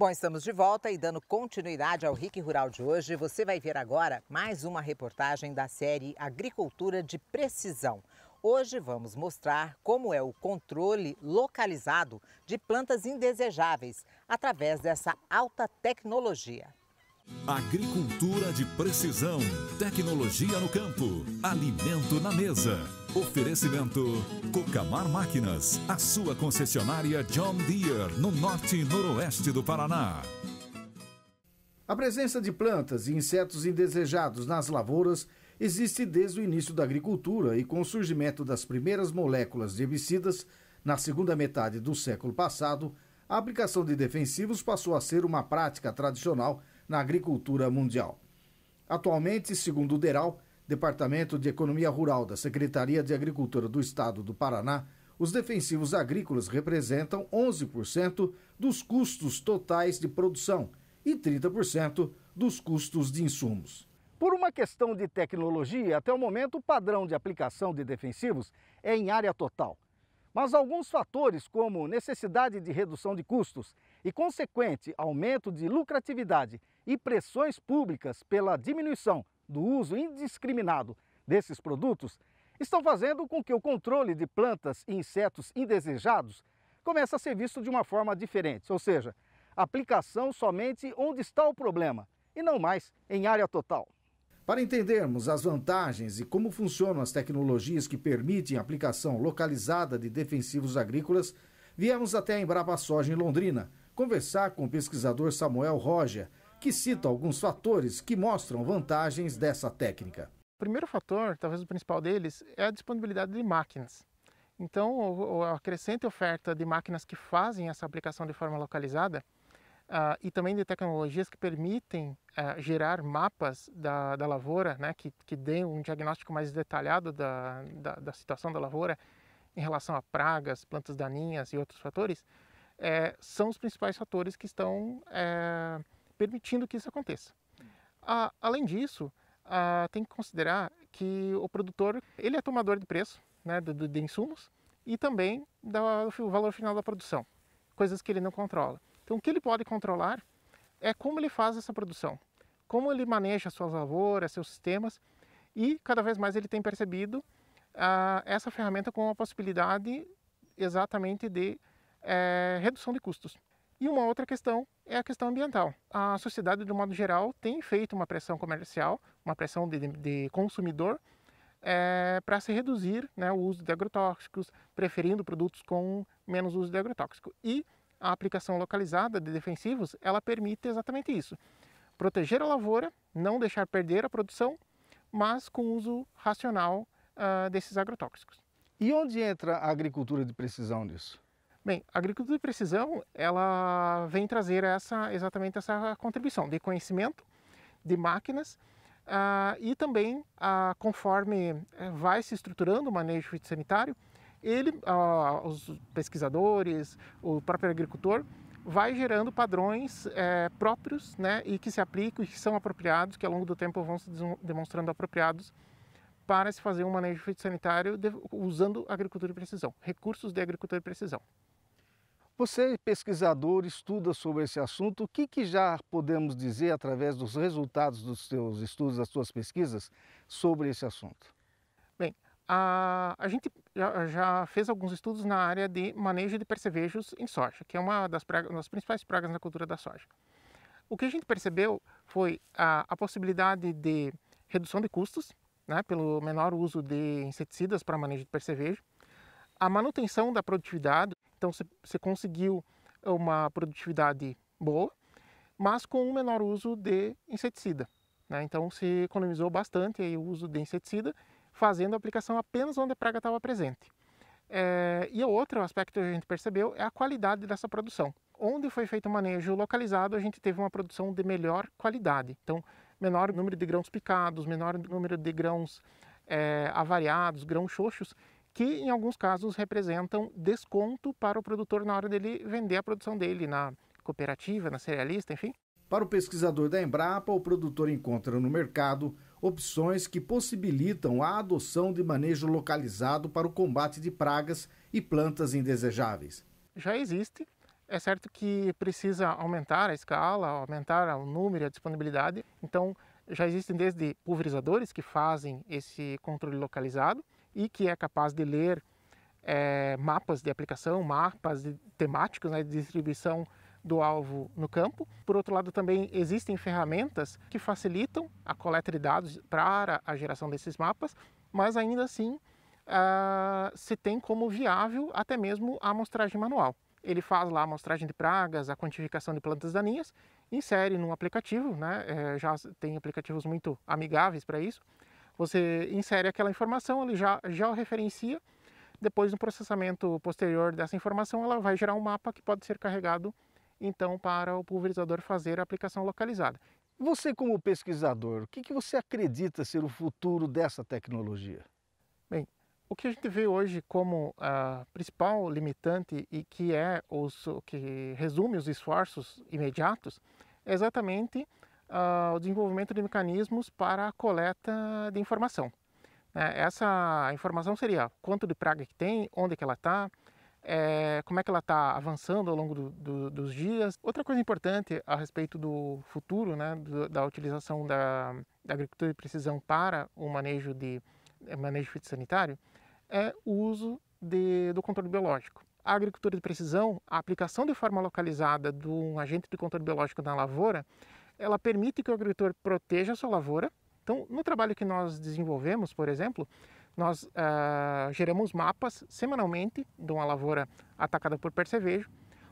Bom, estamos de volta e dando continuidade ao Rique Rural de hoje, você vai ver agora mais uma reportagem da série Agricultura de Precisão. Hoje vamos mostrar como é o controle localizado de plantas indesejáveis através dessa alta tecnologia. Agricultura de precisão, tecnologia no campo, alimento na mesa. Oferecimento Cocamar Máquinas, a sua concessionária John Deere, no norte e noroeste do Paraná. A presença de plantas e insetos indesejados nas lavouras existe desde o início da agricultura e com o surgimento das primeiras moléculas de herbicidas na segunda metade do século passado, a aplicação de defensivos passou a ser uma prática tradicional na agricultura mundial. Atualmente, segundo o DERAL, Departamento de Economia Rural da Secretaria de Agricultura do Estado do Paraná, os defensivos agrícolas representam 11% dos custos totais de produção e 30% dos custos de insumos. Por uma questão de tecnologia, até o momento o padrão de aplicação de defensivos é em área total. Mas alguns fatores, como necessidade de redução de custos e consequente aumento de lucratividade e pressões públicas pela diminuição do uso indiscriminado desses produtos estão fazendo com que o controle de plantas e insetos indesejados comece a ser visto de uma forma diferente, ou seja, aplicação somente onde está o problema e não mais em área total. Para entendermos as vantagens e como funcionam as tecnologias que permitem a aplicação localizada de defensivos agrícolas, viemos até a Embrapa Soja em Londrina conversar com o pesquisador Samuel Roger, que cita alguns fatores que mostram vantagens dessa técnica. O primeiro fator, talvez o principal deles, é a disponibilidade de máquinas. Então, a crescente oferta de máquinas que fazem essa aplicação de forma localizada uh, e também de tecnologias que permitem uh, gerar mapas da, da lavoura, né, que, que deem um diagnóstico mais detalhado da, da, da, situação da lavoura em relação a pragas, plantas daninhas e outros fatores, é, são os principais fatores que estão. Eh, permitindo que isso aconteça. Ah, além disso, ah, tem que considerar que o produtor ele é tomador de preço né, de, de insumos e também do valor final da produção, coisas que ele não controla. Então, o que ele pode controlar é como ele faz essa produção, como ele maneja suas lavouras, seus sistemas, e cada vez mais ele tem percebido ah, essa ferramenta como uma possibilidade exatamente de eh, redução de custos. E uma outra questão é a questão ambiental. A sociedade, de um modo geral, tem feito uma pressão comercial, uma pressão de, de consumidor, é, eh, para se reduzir né, o uso de agrotóxicos, preferindo produtos com menos uso de agrotóxico. E a aplicação localizada de defensivos, ela permite exatamente isso. Proteger a lavoura, não deixar perder a produção, mas com uso racional uh, desses agrotóxicos. E onde entra a agricultura de precisão nisso? Bem, a agricultura de precisão, ela vem trazer essa, exatamente essa contribuição de conhecimento, de máquinas, uh, e também, uh, conforme eh, vai se estruturando o manejo fitossanitário, ele, uh, os pesquisadores, o próprio agricultor, vai gerando padrões eh, próprios né, e que se aplicam e que são apropriados, que ao longo do tempo vão se demonstrando apropriados para se fazer um manejo fitossanitário de, usando agricultura de precisão, recursos de agricultura de precisão. Você, pesquisador, estuda sobre esse assunto. O que, que já podemos dizer através dos resultados dos seus estudos, das suas pesquisas, sobre esse assunto? Bem, a, a gente já, já, fez alguns estudos na área de manejo de percevejos em soja, que é uma das, pragas, das principais pragas na cultura da soja. O que a gente percebeu foi a, a possibilidade de redução de custos, né, pelo menor uso de inseticidas para manejo de percevejo, a manutenção da produtividade, então você conseguiu uma produtividade boa, mas com um menor uso de inseticida. Né? Então se economizou bastante aí, o uso de inseticida, fazendo a aplicação apenas onde a praga estava presente. É, e outro aspecto que a gente percebeu é a qualidade dessa produção. Onde foi feito o manejo localizado, a gente teve uma produção de melhor qualidade. Então, menor número de grãos picados, menor número de grãos é, avariados, grãos xoxos, que em alguns casos representam desconto para o produtor na hora dele vender a produção dele na cooperativa, na cerealista, enfim. Para o pesquisador da Embrapa, o produtor encontra no mercado opções que possibilitam a adoção de manejo localizado para o combate de pragas e plantas indesejáveis. Já existe. É certo que precisa aumentar a escala, aumentar o número e a disponibilidade. Então, já existem desde pulverizadores que fazem esse controle localizado, e que é capaz de ler é, mapas de aplicação, mapas de, temáticos né, de distribuição do alvo no campo. Por outro lado, também existem ferramentas que facilitam a coleta de dados para a geração desses mapas, mas ainda assim uh, se tem como viável até mesmo a amostragem manual. Ele faz lá a amostragem de pragas, a quantificação de plantas daninhas, insere num aplicativo, né? É, já tem aplicativos muito amigáveis para isso, você insere aquela informação, ele já, já referencia. Depois, no processamento posterior dessa informação, ela vai gerar um mapa que pode ser carregado então para o pulverizador fazer a aplicação localizada. Você, como pesquisador, o que, que você acredita ser o futuro dessa tecnologia? Bem, o que a gente vê hoje como a principal limitante e que é os, que resume os esforços imediatos é exatamente uh, o desenvolvimento de mecanismos para a coleta de informação. Né? essa informação seria quanto de praga que tem, onde que ela está, é, como é que ela está avançando ao longo do, do, dos dias. Outra coisa importante a respeito do futuro, né, do, da utilização da, da, agricultura de precisão para o manejo de eh, manejo fitossanitário, é o uso de, do controle biológico. A agricultura de precisão, a aplicação de forma localizada de um agente de controle biológico na lavoura, ela permite que o agricultor proteja a sua lavoura. Então, no trabalho que nós desenvolvemos, por exemplo, nós ah, geramos mapas semanalmente de uma lavoura atacada por percevejo.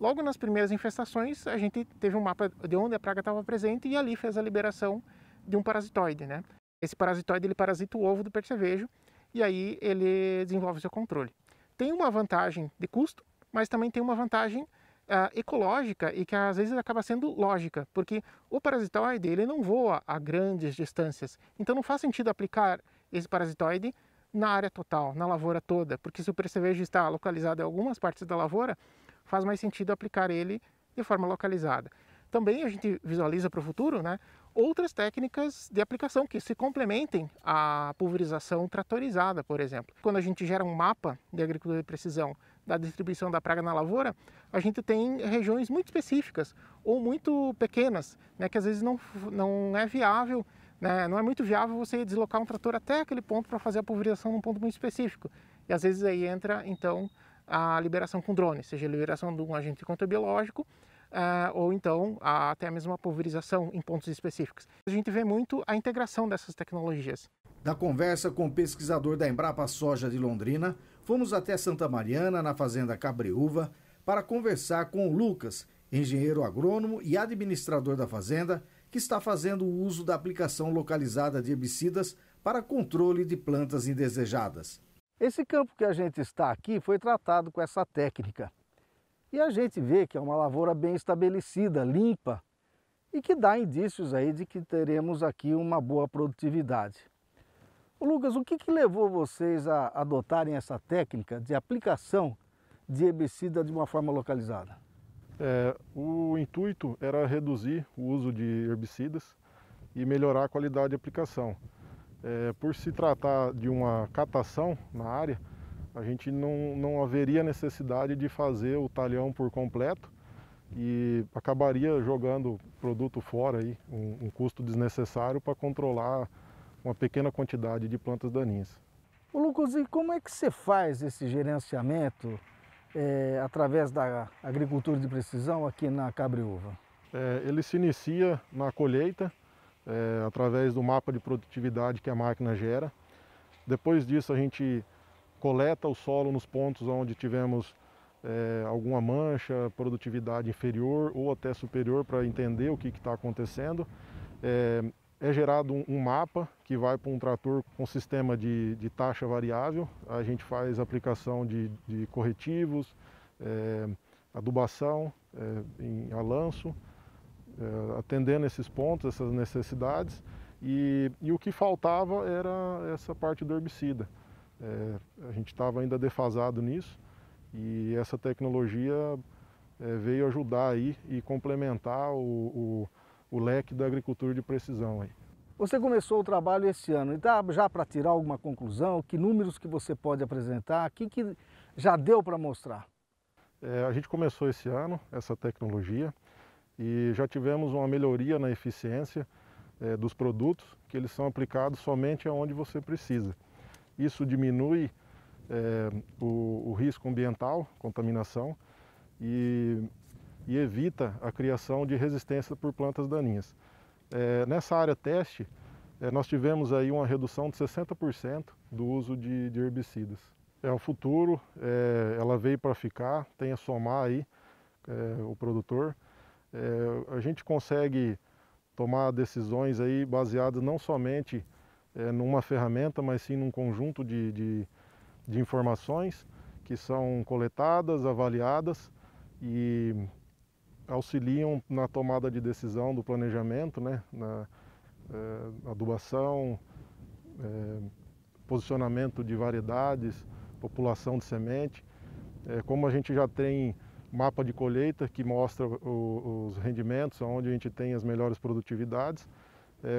Logo nas primeiras infestações, a gente teve um mapa de onde a praga estava presente e ali fez a liberação de um parasitoide, né? Esse parasitoide ele parasita o ovo do percevejo e aí ele desenvolve seu controle. Tem uma vantagem de custo, mas também tem uma vantagem uh, ecológica e que às vezes acaba sendo lógica, porque o parasitoide ele não voa a grandes distâncias, então não faz sentido aplicar esse parasitoide na área total, na lavoura toda, porque se o percevejo está localizado em algumas partes da lavoura, faz mais sentido aplicar ele de forma localizada. Também a gente visualiza para o futuro né, outras técnicas de aplicação que se complementem à pulverização tratorizada, por exemplo. Quando a gente gera um mapa de agricultura de precisão da distribuição da praga na lavoura, a gente tem regiões muito específicas ou muito pequenas, né, que às vezes não, não é viável, né, não é muito viável você deslocar um trator até aquele ponto para fazer a pulverização num ponto muito específico. E às vezes aí entra, então, a liberação com drone, seja a liberação de um agente controbiológico, uh, eh, ou então a, até mesmo a pulverização em pontos específicos. A gente vê muito a integração dessas tecnologias. Da conversa com o pesquisador da Embrapa Soja de Londrina, fomos até Santa Mariana, na fazenda Cabreúva, para conversar com o Lucas, engenheiro agrônomo e administrador da fazenda, que está fazendo o uso da aplicação localizada de herbicidas para controle de plantas indesejadas. Esse campo que a gente está aqui foi tratado com essa técnica. E a gente vê que é uma lavoura bem estabelecida, limpa, e que dá indícios aí de que teremos aqui uma boa produtividade. Lucas, o que, que levou vocês a adotarem essa técnica de aplicação de herbicida de uma forma localizada? É, o intuito era reduzir o uso de herbicidas e melhorar a qualidade de aplicação. É, por se tratar de uma catação na área, a gente não, não haveria necessidade de fazer o talhão por completo e acabaria jogando produto fora aí, um, um custo desnecessário para controlar uma pequena quantidade de plantas daninhas. O Lucas, e como é que você faz esse gerenciamento é, através da agricultura de precisão aqui na Cabreúva? É, ele se inicia na colheita, é, através do mapa de produtividade que a máquina gera. Depois disso, a gente coleta o solo nos pontos onde tivemos é, alguma mancha, produtividade inferior ou até superior para entender o que está acontecendo. É, é gerado um, mapa que vai para um trator com sistema de, de taxa variável. A gente faz aplicação de, de corretivos, é, adubação é, em alanço, é, atendendo esses pontos, essas necessidades. E, e, o que faltava era essa parte do herbicida. É, a gente estava ainda defasado nisso e essa tecnologia é, veio ajudar aí e complementar o, o o leque da agricultura de precisão. Aí. Você começou o trabalho esse ano, e dá tá já para tirar alguma conclusão? Que números que você pode apresentar? O que, que já deu para mostrar? É, a gente começou esse ano essa tecnologia e já tivemos uma melhoria na eficiência é, dos produtos, que eles são aplicados somente aonde você precisa. Isso diminui é, o, o risco ambiental, contaminação, e e evita a criação de resistência por plantas daninhas. É, nessa área teste, é, nós tivemos aí uma redução de 60% do uso de, de, herbicidas. É o futuro, é, ela veio para ficar, tem a somar aí é, o produtor. É, a gente consegue tomar decisões aí baseadas não somente é, numa ferramenta, mas sim num conjunto de, de, de informações que são coletadas, avaliadas e auxiliam na tomada de decisão do planejamento, né? na é, adubação, é, posicionamento de variedades, população de semente. É, como a gente já tem mapa de colheita que mostra o, os rendimentos, onde a gente tem as melhores produtividades,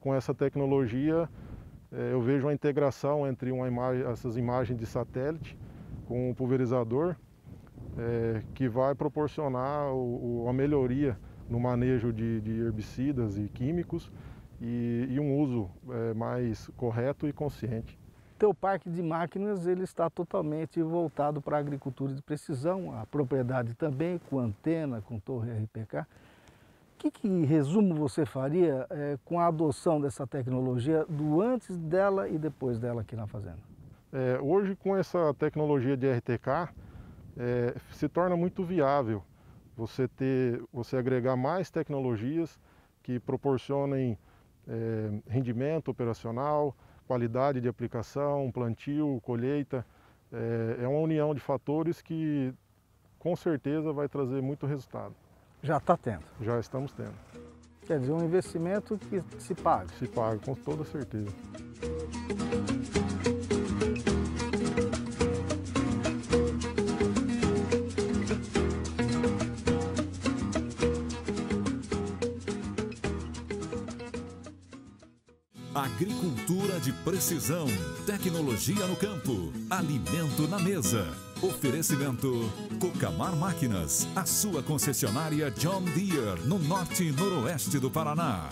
com essa tecnologia eu vejo a integração entre uma imagem, essas imagens de satélite com o pulverizador é, que vai proporcionar o, o, a melhoria no manejo de, de herbicidas e químicos e, e um uso é, mais correto e consciente. Teu parque de máquinas ele está totalmente voltado para a agricultura de precisão, a propriedade também, com antena, com torre RPK. Que, que resumo você faria é, com a adoção dessa tecnologia do antes dela e depois dela aqui na fazenda? É, hoje, com essa tecnologia de RTK, é, se torna muito viável você ter, você agregar mais tecnologias que proporcionem é, rendimento operacional, qualidade de aplicação, plantio, colheita. É, é uma união de fatores que com certeza vai trazer muito resultado. Já está tendo. Já estamos tendo. Quer dizer, um investimento que se paga. Se paga, com toda certeza. Agricultura de precisão, tecnologia no campo, alimento na mesa. Oferecimento Cocamar Máquinas, a sua concessionária John Deere, no norte e noroeste do Paraná.